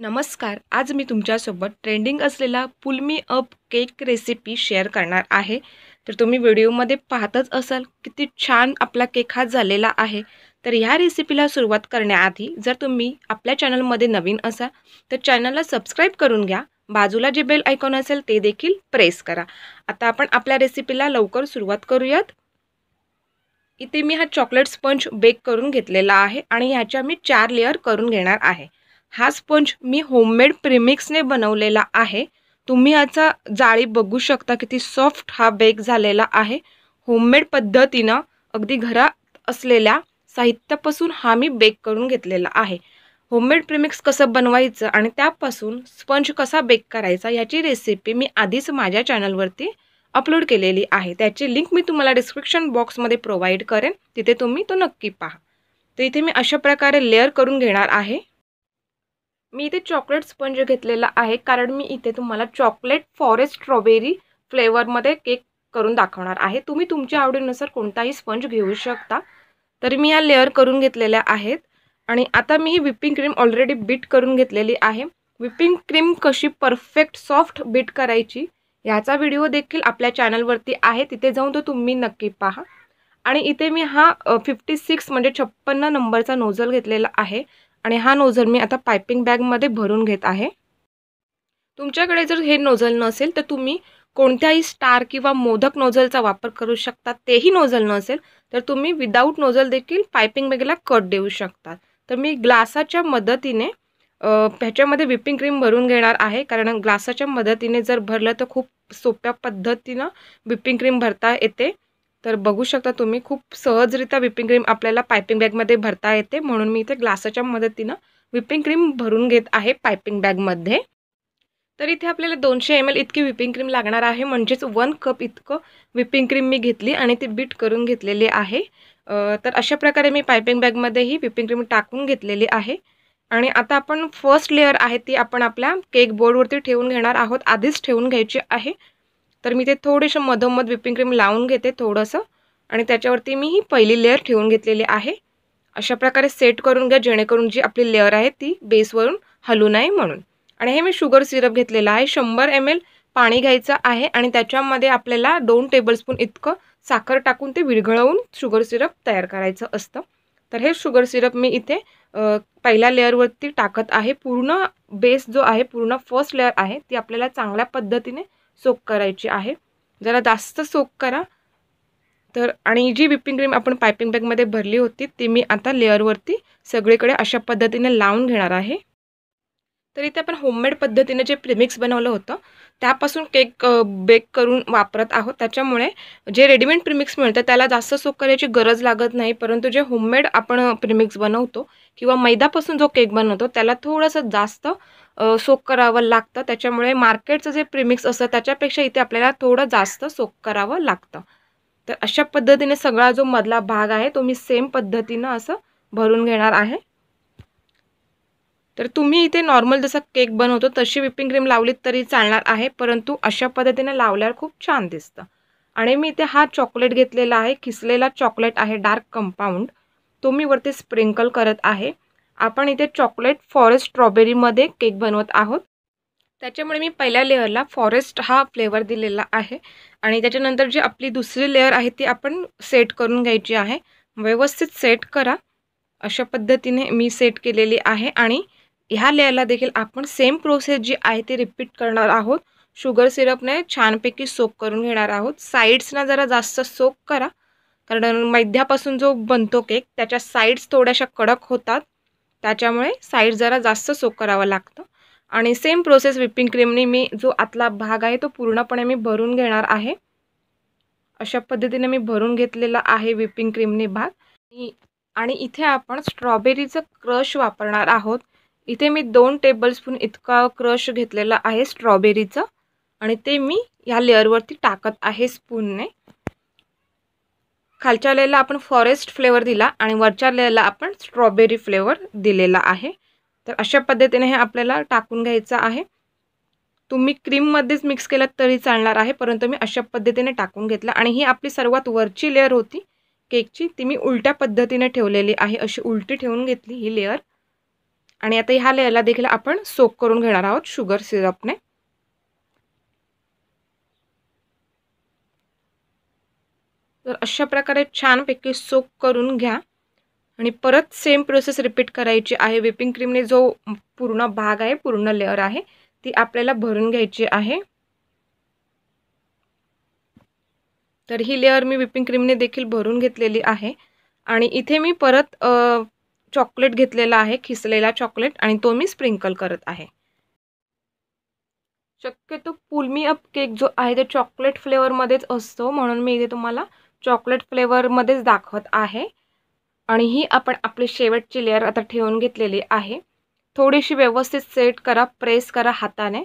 नमस्कार आज मी तुमच्यासोबत ट्रेंडिंग असलेला pull me up cake recipe share करणार आहे तर तुम्ही व्हिडिओमध्ये पाहतच असाल किती छान आपला केक हा झालेला आहे तर ह्या रेसिपीला सुरुवात करण्याआधी जर तुम्ही आपल्या चॅनलमध्ये नवीन असाल तर चॅनलला सबस्क्राईब करून घ्या बाजूला जे बेल आयकॉन असेल ते देखील प्रेस करा आता आपण आपल्या रेसिपीला लवकर सुरुवात करूयात इथे मी हा चॉकलेट स्पंज बेक करून घेतलेला आहे आणि ह्याच्या मी चार लेअर करून घेणार आहे हा स्पंज मी होममेड प्रिमिक्सने बनवलेला आहे तुम्ही याचा जाळी बघू शकता किती सॉफ्ट हा बेक झालेला आहे होममेड पद्धतीनं अगदी घरात असलेल्या साहित्यापासून हा मी बेक करून घेतलेला आहे होममेड प्रिमिक्स कसं बनवायचं आणि त्यापासून स्पंज कसा बेक करायचा याची रेसिपी मी आधीच माझ्या चॅनलवरती अपलोड केलेली आहे त्याची लिंक मी तुम्हाला डिस्क्रिप्शन बॉक्समध्ये प्रोव्हाइड करेन तिथे तुम्ही तो नक्की पहा तर इथे मी अशा प्रकारे लेअर करून घेणार आहे मी इथे चॉकलेट स्पंज घेतलेला आहे कारण मी इथे तुम्हाला चॉकलेट फॉरेस्ट स्ट्रॉबेरी फ्लेवरमध्ये केक करून दाखवणार आहे तुम्ही तुमच्या आवडीनुसार कोणताही स्पंज घेऊ शकता तरी मी या लेअर करून घेतलेल्या आहेत आणि आता मी ही व्हिपिंग क्रीम ऑलरेडी बीट करून घेतलेली आहे व्हिपिंग क्रीम कशी परफेक्ट सॉफ्ट बीट करायची ह्याचा व्हिडिओ देखील आपल्या चॅनलवरती आहे तिथे जाऊन तो तुम्ही नक्की पहा आणि इथे मी हा फिफ्टी सिक्स म्हणजे छप्पन्न नंबरचा नोझल घेतलेला आहे आणि हा नोझल मी आता पायपिंग बॅगमध्ये भरून घेत आहे तुमच्याकडे जर हे नोझल नसेल तर तुम्ही कोणत्याही स्टार किंवा मोदक नोझलचा वापर करू शकता तेही नोझल नसेल तर तुम्ही विदाऊट नोझल देखील पायपिंग बॅगला कट देऊ शकता तर मी ग्लासाच्या मदतीने ह्याच्यामध्ये व्हिपिंग क्रीम भरून घेणार आहे कारण ग्लासाच्या मदतीने जर भरलं तर खूप सोप्या पद्धतीनं व्हिपिंग क्रीम भरता येते तर बघू शकता तुम्ही खूप सहजरित्या व्हिपिंग क्रीम आपल्याला पायपिंग बॅगमध्ये भरता येते म्हणून मी इथे ग्लासाच्या मदतीनं व्हिपिंग क्रीम भरून घेत आहे पायपिंग बॅगमध्ये तर इथे आपल्याला दोनशे एम एल इतकी व्हिपिंग क्रीम लागणार आहे म्हणजेच वन कप इतकं व्हिपिंग क्रीम मी घेतली आणि ती बीट करून घेतलेली आहे तर अशा प्रकारे मी पायपिंग बॅगमध्येही ही व्हिपिंग क्रीम टाकून घेतलेली आहे आणि आता आपण फर्स्ट लेअर आहे ती आपण आपल्या केक बोर्डवरती ठेवून घेणार आहोत आधीच ठेवून घ्यायची आहे तर मी ते थोडेसे मधोमध व्हिपिंग क्रीम लावून घेते थोडंसं आणि त्याच्यावरती मी ही पहिली लेअर ठेवून घेतलेली आहे अशा प्रकारे सेट करून घ्या जेणेकरून जी आपली लेअर आहे ती बेसवरून हलू नये म्हणून आणि हे मी शुगर सिरप घेतलेलं आहे शंभर एम एल पाणी घ्यायचं आहे आणि त्याच्यामध्ये आपल्याला दोन टेबलस्पून इतकं साखर टाकून ते विरघळवून शुगर सिरप तयार करायचं असतं तर हे शुगर सिरप मी इथे पहिल्या लेअरवरती टाकत आहे पूर्ण बेस जो आहे पूर्ण फर्स्ट लेअर आहे ती आपल्याला चांगल्या पद्धतीने सोक करायची आहे जरा जास्त सोक करा तर आणि जी विपिंग क्रीम आपण पायपिंग बॅगमध्ये भरली होती ती मी आता लेअरवरती सगळीकडे अशा पद्धतीने लावून घेणार आहे तर इथे आपण होममेड पद्धतीने जे प्रिमिक्स बनवलं होतं त्यापासून केक बेक करून वापरत आहोत त्याच्यामुळे जे रेडीमेड प्रिमिक्स मिळतं त्याला जास्त सोक करायची गरज लागत नाही परंतु जे होममेड आपण प्रिमिक्स बनवतो किंवा मैदापासून जो केक बनवतो त्याला थोडंसं जास्त सोक करावं लागतं त्याच्यामुळे मार्केटचं जे प्रिमिक्स असतं त्याच्यापेक्षा इथे आपल्याला थोडं जास्त सोक करावं लागतं तर अशा पद्धतीने सगळा जो मधला भाग आहे तो मी सेम पद्धतीनं असं भरून घेणार आहे तर तुम्ही इथे नॉर्मल जसं केक बनवतो तशी विपिंग क्रीम लावलीत तरी चालणार आहे परंतु अशा पद्धतीने लावल्यावर खूप छान दिसतं आणि मी इथे हा चॉकलेट घेतलेला आहे खिसलेला चॉकलेट आहे डार्क कंपाऊंड तो मी वरती स्प्रिंकल करत आहे आपण इथे चॉकलेट फॉरेस्ट स्ट्रॉबेरीमध्ये केक बनवत आहोत त्याच्यामुळे मी पहिल्या लेअरला फॉरेस्ट हा फ्लेवर दिलेला आहे आणि त्याच्यानंतर जी आपली दुसरी लेअर आहे ती आपण सेट करून घ्यायची आहे व्यवस्थित सेट करा अशा पद्धतीने मी सेट केलेली आहे आणि ह्या लेअरला देखील आपण सेम प्रोसेस जी आहे ती रिपीट करणार आहोत शुगर सिरपने छानपैकी सोक करून घेणार आहोत साईड्सना जरा जास्त सोक करा कारण मैद्यापासून जो बनतो केक त्याच्या साईड्स थोड्याशा कडक होतात त्याच्यामुळे साईड जरा जास्त सोक करावं लागतं आणि सेम प्रोसेस विपिंग क्रीमने मी जो आतला भाग आहे तो पूर्णपणे मी भरून घेणार आहे अशा पद्धतीने मी भरून घेतलेला आहे विपिंग क्रीमने भाग आणि इथे आपण स्ट्रॉबेरीचं क्रश वापरणार आहोत इथे मी दोन टेबलस्पून इतका क्रश घेतलेला आहे स्ट्रॉबेरीचं आणि ते मी ह्या लेअरवरती टाकत आहे स्पूनने खालच्या लेअरला आपण फॉरेस्ट फ्लेवर दिला आणि वरच्या लेअरला आपण स्ट्रॉबेरी फ्लेवर दिलेला आहे तर अशा पद्धतीने हे आपल्याला टाकून घ्यायचं आहे तुम्ही क्रीममध्येच मिक्स केलं तरी चालणार आहे परंतु मी अशा पद्धतीने टाकून घेतलं आणि ही आपली सर्वात वरची लेअर होती केकची ती मी उलट्या पद्धतीने ठेवलेली आहे अशी उलटी ठेवून घेतली ही लेअर आणि आता ह्या लेअरला देखील आपण सोक करून घेणार आहोत शुगर सिरपने तर अशा प्रकारे छानपैकी सोक करून घ्या आणि परत सेम प्रोसेस रिपीट करायची आहे व्हिपिंग क्रीमने जो पूर्ण भाग आहे पूर्ण लेअर आहे ती आपल्याला भरून घ्यायची आहे तर ही लेअर मी व्हिपिंग क्रीमने देखील भरून घेतलेली आहे आणि इथे मी परत चॉकलेट घेतलेला आहे खिसलेला चॉकलेट आणि तो मी स्प्रिंकल करत आहे शक्यतो पुलमी अप केक जो आहे तो चॉकलेट फ्लेवरमध्येच असतो म्हणून मी इथे तुम्हाला चॉकलेट फ्लेवरमध्येच दाखवत आहे आणि ही आपण आपली शेवटची लेअर आता ठेवून घेतलेली आहे थोडीशी व्यवस्थित सेट करा प्रेस करा हाताने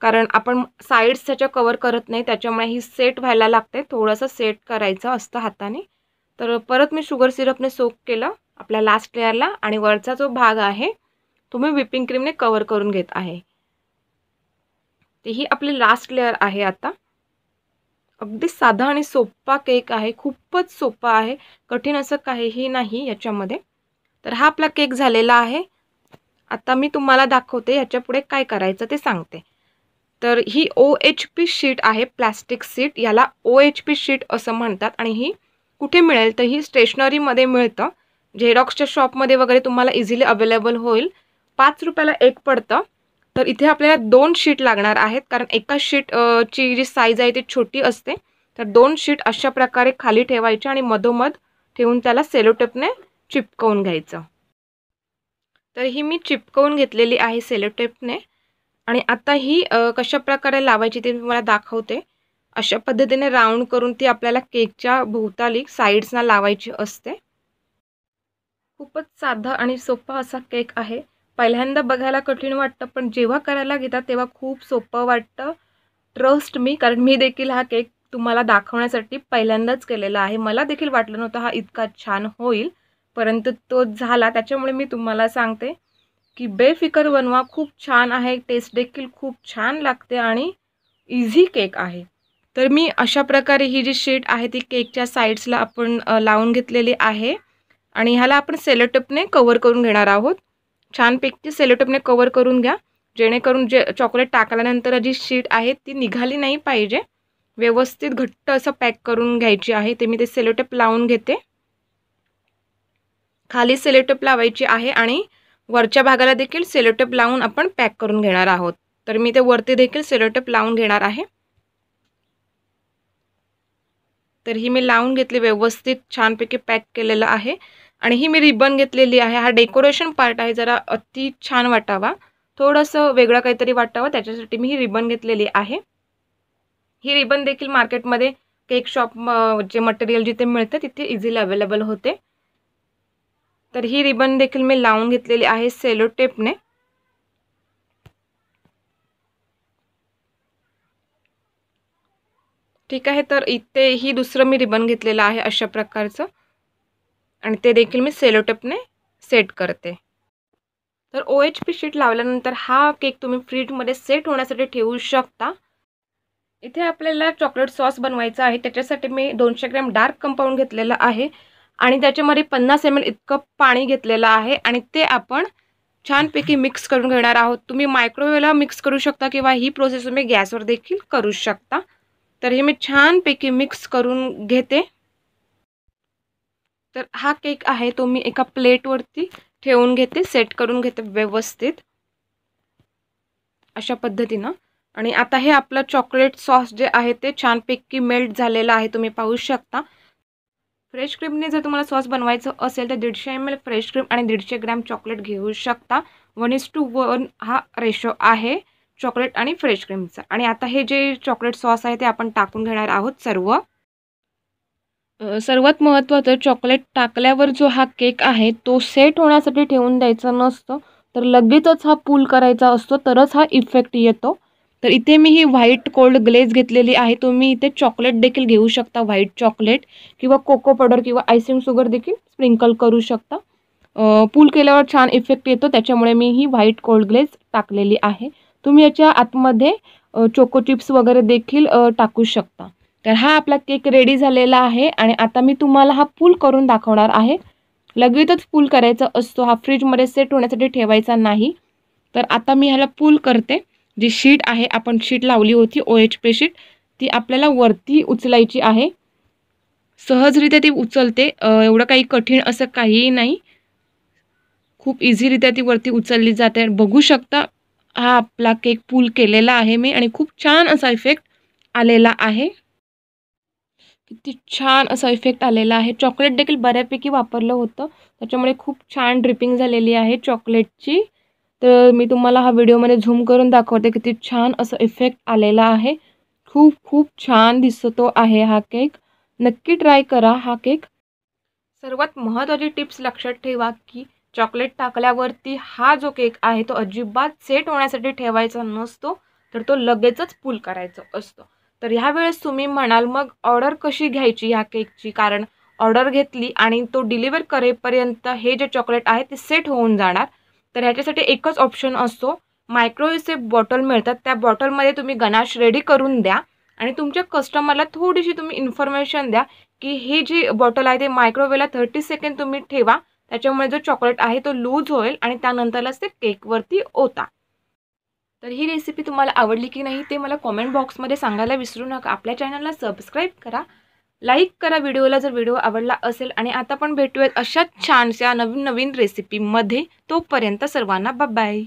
कारण आपण साईड्स त्याच्या कवर करत नाही त्याच्यामुळे ही सेट व्हायला लागते थोडंसं सेट करायचं असतं हाताने तर परत मी शुगर सिरपने सोक केलं आपल्या लास्ट लेअरला आणि वरचा जो भाग आहे तो मी व्हिपिंग क्रीमने कवर करून घेत आहे ती ही आपली लास्ट लेअर आहे आता अगदी साधा आणि सोपा केक आहे खूपच सोपा आहे कठीण असं काहीही नाही याच्यामध्ये तर हा आपला केक झालेला आहे आता मी तुम्हाला दाखवते याच्यापुढे काय करायचं ते सांगते तर ही ओ एच पी शीट आहे प्लॅस्टिक सीट याला ओ एच पी शीट असं म्हणतात आणि ही कुठे मिळेल तर ही स्टेशनरीमध्ये मिळतं झेरॉक्सच्या शॉपमध्ये वगैरे तुम्हाला इझिली अवेलेबल होईल पाच रुपयाला एक पडतं तर इथे आपल्याला दोन शीट लागणार आहेत कारण एका शीट ची जी साईज आहे ती छोटी असते तर दोन शीट अशा प्रकारे खाली ठेवायची आणि मधोमध ठेवून त्याला सेलोटेपने चिपकवून घ्यायचं तर ही मी चिपकवून घेतलेली आहे सेलोटेपने आणि आता ही कशा प्रकारे लावायची ते मी तुम्हाला दाखवते अशा पद्धतीने राऊंड करून ती आपल्याला केकच्या भोवताली साईड्सना लावायची असते खूपच साधा आणि सोपा असा केक आहे पहिल्यांदा बघायला कठीण वाटतं पण जेव्हा करायला घेतात तेव्हा खूप सोपं वाटतं ट्रस्ट मी कारण मी देखील हा केक तुम्हाला दाखवण्यासाठी पहिल्यांदाच केलेला आहे मला देखील वाटलं नव्हतं हा इतका छान होईल परंतु तो झाला त्याच्यामुळे मी तुम्हाला सांगते की बेफिकर बनवा खूप छान आहे टेस्ट देखील खूप छान लागते आणि इझी केक आहे तर मी अशा प्रकारे ही जी शीट आहे ती केकच्या साईड्सला आपण लावून घेतलेली आहे आणि ह्याला आपण सेलटपने कवर करून घेणार आहोत छानपैकी सेलोटपने कवर करून घ्या जेणेकरून जे चॉकलेट टाकल्यानंतर जी शीट आहे ती निघाली नाही पाहिजे व्यवस्थित घट्ट असं पॅक करून घ्यायची आहे ते मी ते सेलोटेप लावून घेते खाली सेलोटेप लावायची आहे आणि वरच्या भागाला देखील सेलोटेप लावून आपण पॅक करून घेणार आहोत तर मी ते वरती देखील सेलोटेप लावून घेणार आहे तर ही मी लावून घेतली व्यवस्थित छानपैकी पॅक केलेलं आहे आणि ही मी रिबन घेतलेली आहे हा डेकोरेशन पार्ट आहे जरा अति छान वाटावा थोडंसं वेगळं काहीतरी वाटावं त्याच्यासाठी मी ही रिबन घेतलेली आहे ही रिबन देखील मार्केटमध्ये केक शॉप जे मटेरियल जिथे मिळतं तिथे इझिली अवेलेबल होते तर ही रिबन देखील मी लावून घेतलेली आहे सेलो टेपने ठीक आहे तर इथे ही दुसरं मी रिबन घेतलेलं आहे अशा प्रकारचं आणि ते देखील मी सेलोटेपने सेट करते तर ओ एच पी शीट लावल्यानंतर हा केक तुम्ही फ्रीजमध्ये सेट होण्यासाठी ठेवू शकता इथे आपल्याला चॉकलेट सॉस बनवायचा आहे त्याच्यासाठी मी दोनशे ग्रॅम डार्क कंपाऊंड घेतलेलं आहे आणि त्याच्यामध्ये पन्नास एम एल इतकं पाणी घेतलेलं आहे आणि ते आपण छानपैकी मिक्स करून घेणार आहोत तुम्ही मायक्रोवेव्हला मिक्स करू शकता किंवा ही प्रोसेस तुम्ही गॅसवर देखील करू शकता तर हे मी छानपैकी मिक्स करून घेते तर हा केक आहे तो मी एका प्लेटवरती ठेवून घेते सेट करून घेते व्यवस्थित अशा पद्धतीनं आणि आता हे आपलं चॉकलेट सॉस जे आहे ते छानपैकी मेल्ट झालेलं आहे तुम्ही पाहू शकता फ्रेश क्रीमने जर तुम्हाला सॉस बनवायचं असेल तर दीडशे एम फ्रेश क्रीम आणि दीडशे ग्रॅम चॉकलेट घेऊ शकता वन इज टू वन हा रेशो आहे चॉकलेट आणि फ्रेश क्रीमचा आणि आता हे जे चॉकलेट सॉस आहे ते आपण टाकून घेणार आहोत सर्व सर्वात महत्त्वाचं चॉकलेट टाकल्यावर जो हा केक आहे तो सेट होण्यासाठी ठेवून द्यायचा नसतो तर लगेचच हा पूल करायचा असतो तरच हा इफेक्ट येतो तर इथे मी ही व्हाईट कोल्ड ग्लेज घेतलेली आहे तुम्ही इथे चॉकलेट देखील घेऊ शकता व्हाईट चॉकलेट किंवा कोको पावडर किंवा आयसिंग शुगर देखील स्प्रिंकल करू शकता पूल केल्यावर छान इफेक्ट येतो त्याच्यामुळे मी ही व्हाईट कोल्ड ग्लेज टाकलेली आहे तुम्ही याच्या आतमध्ये चोको चिप्स वगैरे देखील टाकू शकता तर हा आपला केक रेडी झालेला आहे आणि आता मी तुम्हाला हा पूल करून दाखवणार आहे लगेचच पूल करायचा असतो हा फ्रीजमध्ये सेट होण्यासाठी ठेवायचा नाही तर आता मी ह्याला पूल करते जी शीट आहे आपण शीट लावली होती ओ एच पी शीट ती आपल्याला वरती उचलायची आहे सहजरित्या ती उचलते एवढं काही कठीण असं काहीही नाही खूप इझीरित्या ती वरती उचलली जाते बघू शकता हा आपला केक पूल केलेला आहे मी आणि खूप छान असा इफेक्ट आलेला आहे किती छान असा इफेक्ट आलेला आहे चॉकलेट देखील बऱ्यापैकी वापरलं होतं त्याच्यामुळे खूप छान ड्रिपिंग झालेली आहे चॉकलेटची तर मी तुम्हाला हा व्हिडिओमध्ये झूम करून दाखवते किती छान असं इफेक्ट आलेला आहे खूप खूप छान दिसतो आहे हा केक नक्की ट्राय करा हा केक सर्वात महत्त्वाची टिप्स लक्षात ठेवा की चॉकलेट टाकल्यावरती हा जो केक आहे तो अजिबात सेट होण्यासाठी ठेवायचा नसतो तर तो लगेचच पूल करायचा असतो तर ह्या वेळेस तुम्ही म्हणाल मग ऑर्डर कशी घ्यायची ह्या केकची कारण ऑर्डर घेतली आणि तो डिलिव्हर करेपर्यंत हे जे चॉकलेट आहे ते सेट होऊन जाणार तर ह्याच्यासाठी एकच ऑप्शन असतो सेफ बॉटल मिळतात त्या बॉटलमध्ये तुम्ही गनाश रेडी करून द्या आणि तुमच्या कस्टमरला थोडीशी तुम्ही इन्फॉर्मेशन द्या की ही जी बॉटल आहे ते मायक्रोवेव्हला थर्टी सेकंड तुम्ही ठेवा त्याच्यामुळे जो चॉकलेट आहे तो लूज होईल आणि त्यानंतरच ते केकवरती ओता तर ही रेसिपी तुम्हाला आवडली की नाही ते मला कॉमेंट बॉक्समध्ये सांगायला विसरू नका आपल्या चॅनलला सबस्क्राईब करा लाईक करा व्हिडिओला जर व्हिडिओ आवडला असेल आणि आता पण भेटूयात अशाच छानशा नवीन नवीन रेसिपीमध्ये तोपर्यंत सर्वांना बाय